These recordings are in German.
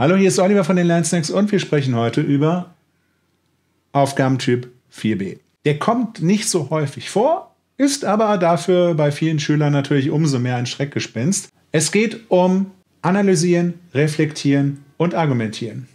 Hallo, hier ist Oliver von den Line und wir sprechen heute über Aufgabentyp 4b. Der kommt nicht so häufig vor, ist aber dafür bei vielen Schülern natürlich umso mehr ein Schreckgespenst. Es geht um Analysieren, Reflektieren und Argumentieren.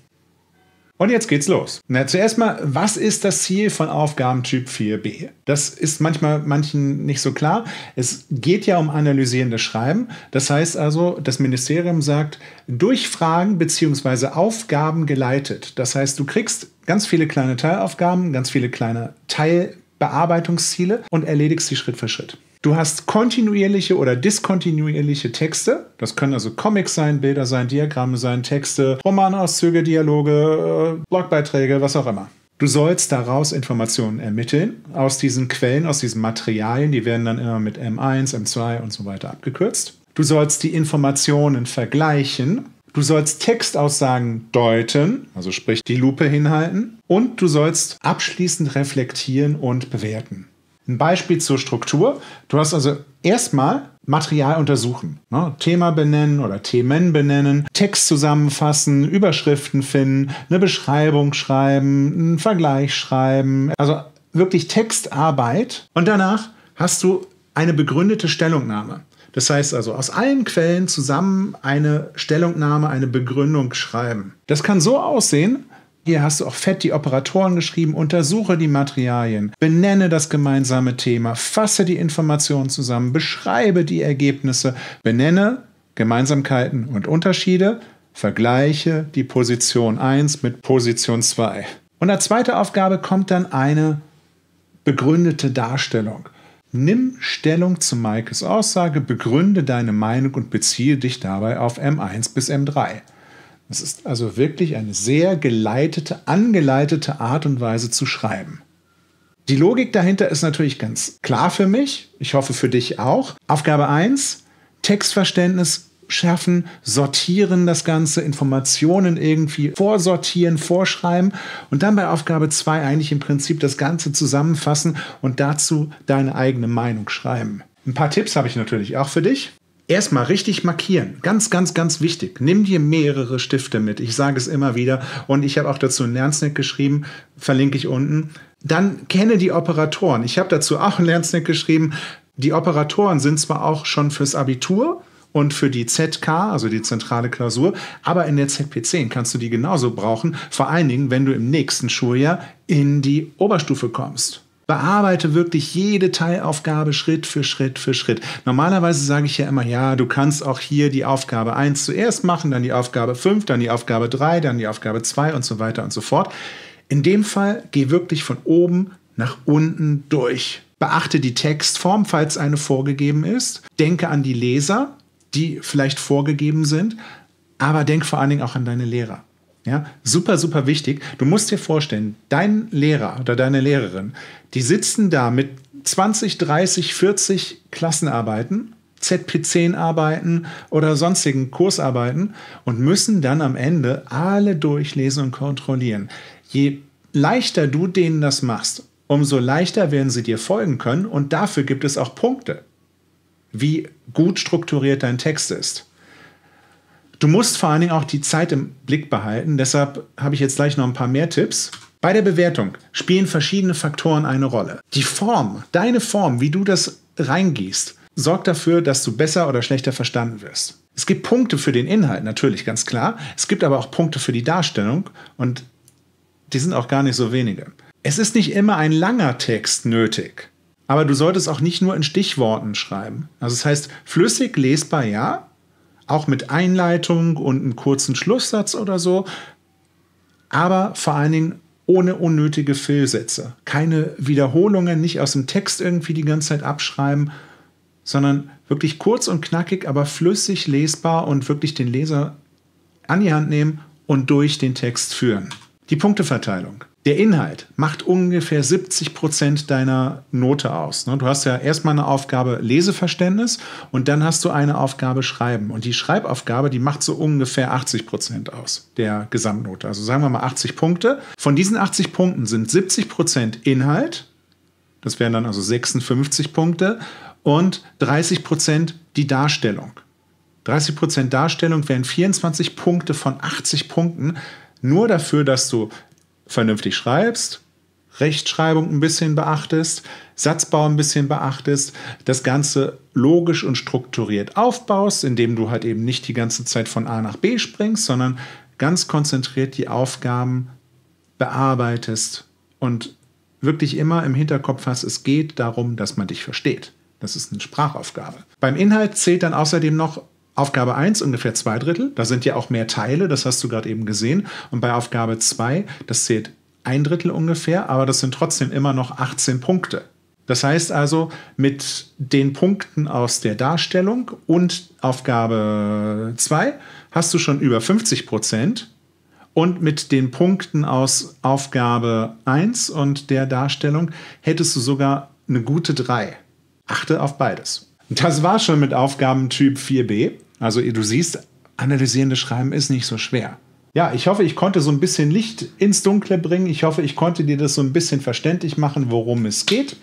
Und jetzt geht's los. Na, zuerst mal, was ist das Ziel von Aufgabentyp 4b? Das ist manchmal manchen nicht so klar. Es geht ja um analysierendes Schreiben. Das heißt also, das Ministerium sagt, durch Fragen bzw. Aufgaben geleitet. Das heißt, du kriegst ganz viele kleine Teilaufgaben, ganz viele kleine Teilbearbeitungsziele und erledigst sie Schritt für Schritt. Du hast kontinuierliche oder diskontinuierliche Texte. Das können also Comics sein, Bilder sein, Diagramme sein, Texte, Romanauszüge, Dialoge, äh, Blogbeiträge, was auch immer. Du sollst daraus Informationen ermitteln aus diesen Quellen, aus diesen Materialien. Die werden dann immer mit M1, M2 und so weiter abgekürzt. Du sollst die Informationen vergleichen. Du sollst Textaussagen deuten, also sprich die Lupe hinhalten. Und du sollst abschließend reflektieren und bewerten. Ein Beispiel zur Struktur. Du hast also erstmal Material untersuchen. Ne? Thema benennen oder Themen benennen, Text zusammenfassen, Überschriften finden, eine Beschreibung schreiben, einen Vergleich schreiben. Also wirklich Textarbeit. Und danach hast du eine begründete Stellungnahme. Das heißt also, aus allen Quellen zusammen eine Stellungnahme, eine Begründung schreiben. Das kann so aussehen, hier hast du auch fett die Operatoren geschrieben, untersuche die Materialien, benenne das gemeinsame Thema, fasse die Informationen zusammen, beschreibe die Ergebnisse, benenne Gemeinsamkeiten und Unterschiede, vergleiche die Position 1 mit Position 2. Und als zweite Aufgabe kommt dann eine begründete Darstellung. Nimm Stellung zu Maikes Aussage, begründe deine Meinung und beziehe dich dabei auf M1 bis M3. Es ist also wirklich eine sehr geleitete, angeleitete Art und Weise zu schreiben. Die Logik dahinter ist natürlich ganz klar für mich, ich hoffe für dich auch. Aufgabe 1, Textverständnis schärfen, sortieren das Ganze, Informationen irgendwie vorsortieren, vorschreiben und dann bei Aufgabe 2 eigentlich im Prinzip das Ganze zusammenfassen und dazu deine eigene Meinung schreiben. Ein paar Tipps habe ich natürlich auch für dich erstmal richtig markieren. Ganz, ganz, ganz wichtig. Nimm dir mehrere Stifte mit. Ich sage es immer wieder. Und ich habe auch dazu einen Lernsnack geschrieben, verlinke ich unten. Dann kenne die Operatoren. Ich habe dazu auch einen Lernsnack geschrieben. Die Operatoren sind zwar auch schon fürs Abitur, und für die ZK, also die zentrale Klausur. Aber in der ZP10 kannst du die genauso brauchen, vor allen Dingen, wenn du im nächsten Schuljahr in die Oberstufe kommst. Bearbeite wirklich jede Teilaufgabe Schritt für Schritt für Schritt. Normalerweise sage ich ja immer, ja, du kannst auch hier die Aufgabe 1 zuerst machen, dann die Aufgabe 5, dann die Aufgabe 3, dann die Aufgabe 2 und so weiter und so fort. In dem Fall geh wirklich von oben nach unten durch. Beachte die Textform, falls eine vorgegeben ist. Denke an die Leser, die vielleicht vorgegeben sind, aber denk vor allen Dingen auch an deine Lehrer. Ja, super, super wichtig. Du musst dir vorstellen, dein Lehrer oder deine Lehrerin, die sitzen da mit 20, 30, 40 Klassenarbeiten, ZP10-Arbeiten oder sonstigen Kursarbeiten und müssen dann am Ende alle durchlesen und kontrollieren. Je leichter du denen das machst, umso leichter werden sie dir folgen können und dafür gibt es auch Punkte, wie gut strukturiert dein Text ist. Du musst vor allen Dingen auch die Zeit im Blick behalten. Deshalb habe ich jetzt gleich noch ein paar mehr Tipps. Bei der Bewertung spielen verschiedene Faktoren eine Rolle. Die Form, deine Form, wie du das reingehst, sorgt dafür, dass du besser oder schlechter verstanden wirst. Es gibt Punkte für den Inhalt, natürlich, ganz klar. Es gibt aber auch Punkte für die Darstellung und die sind auch gar nicht so wenige. Es ist nicht immer ein langer Text nötig, aber du solltest auch nicht nur in Stichworten schreiben. Also das heißt, flüssig lesbar ja, auch mit Einleitung und einem kurzen Schlusssatz oder so, aber vor allen Dingen ohne unnötige Fehlsätze. Keine Wiederholungen, nicht aus dem Text irgendwie die ganze Zeit abschreiben, sondern wirklich kurz und knackig, aber flüssig lesbar und wirklich den Leser an die Hand nehmen und durch den Text führen. Die Punkteverteilung. Der Inhalt macht ungefähr 70 Prozent deiner Note aus. Ne? Du hast ja erstmal eine Aufgabe Leseverständnis und dann hast du eine Aufgabe Schreiben. Und die Schreibaufgabe, die macht so ungefähr 80 Prozent aus der Gesamtnote. Also sagen wir mal 80 Punkte. Von diesen 80 Punkten sind 70 Prozent Inhalt. Das wären dann also 56 Punkte und 30 Prozent die Darstellung. 30 Prozent Darstellung wären 24 Punkte von 80 Punkten nur dafür, dass du vernünftig schreibst, Rechtschreibung ein bisschen beachtest, Satzbau ein bisschen beachtest, das Ganze logisch und strukturiert aufbaust, indem du halt eben nicht die ganze Zeit von A nach B springst, sondern ganz konzentriert die Aufgaben bearbeitest und wirklich immer im Hinterkopf hast, es geht darum, dass man dich versteht. Das ist eine Sprachaufgabe. Beim Inhalt zählt dann außerdem noch, Aufgabe 1 ungefähr zwei Drittel, da sind ja auch mehr Teile, das hast du gerade eben gesehen. Und bei Aufgabe 2, das zählt ein Drittel ungefähr, aber das sind trotzdem immer noch 18 Punkte. Das heißt also, mit den Punkten aus der Darstellung und Aufgabe 2 hast du schon über 50 Prozent. Und mit den Punkten aus Aufgabe 1 und der Darstellung hättest du sogar eine gute 3. Achte auf beides. Das war schon mit Aufgabentyp 4b. Also du siehst, analysierendes Schreiben ist nicht so schwer. Ja, ich hoffe, ich konnte so ein bisschen Licht ins Dunkle bringen. Ich hoffe, ich konnte dir das so ein bisschen verständlich machen, worum es geht.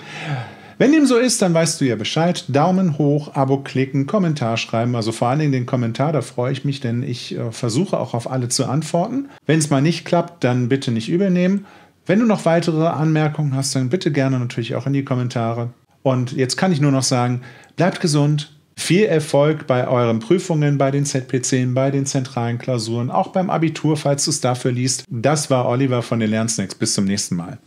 Wenn dem so ist, dann weißt du ja Bescheid. Daumen hoch, Abo klicken, Kommentar schreiben. Also vor allen Dingen den Kommentar, da freue ich mich, denn ich äh, versuche auch auf alle zu antworten. Wenn es mal nicht klappt, dann bitte nicht übernehmen. Wenn du noch weitere Anmerkungen hast, dann bitte gerne natürlich auch in die Kommentare. Und jetzt kann ich nur noch sagen, bleibt gesund, viel Erfolg bei euren Prüfungen, bei den ZPC, bei den zentralen Klausuren, auch beim Abitur, falls du es dafür liest. Das war Oliver von den Lernsnacks. Bis zum nächsten Mal.